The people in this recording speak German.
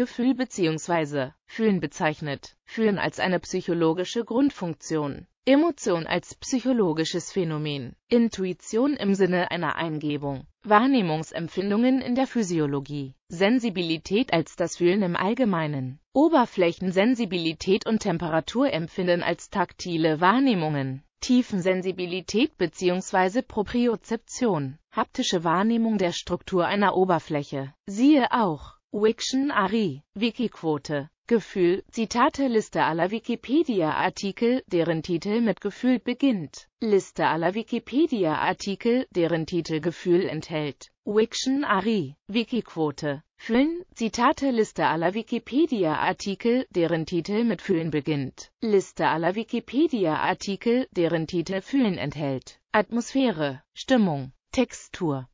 Gefühl bzw. Fühlen bezeichnet. Fühlen als eine psychologische Grundfunktion. Emotion als psychologisches Phänomen. Intuition im Sinne einer Eingebung. Wahrnehmungsempfindungen in der Physiologie. Sensibilität als das Fühlen im Allgemeinen. Oberflächensensibilität und Temperaturempfinden als taktile Wahrnehmungen. Tiefensensibilität bzw. Propriozeption, haptische Wahrnehmung der Struktur einer Oberfläche. Siehe auch Wiktionary, Wikiquote, Gefühl, Zitate Liste aller Wikipedia-Artikel, deren Titel mit Gefühl beginnt. Liste aller Wikipedia-Artikel, deren Titel Gefühl enthält. Wiktionary, Wikiquote, Füllen, Zitate Liste aller Wikipedia-Artikel, deren Titel mit Füllen beginnt. Liste aller Wikipedia-Artikel, deren Titel Füllen enthält. Atmosphäre, Stimmung, Textur.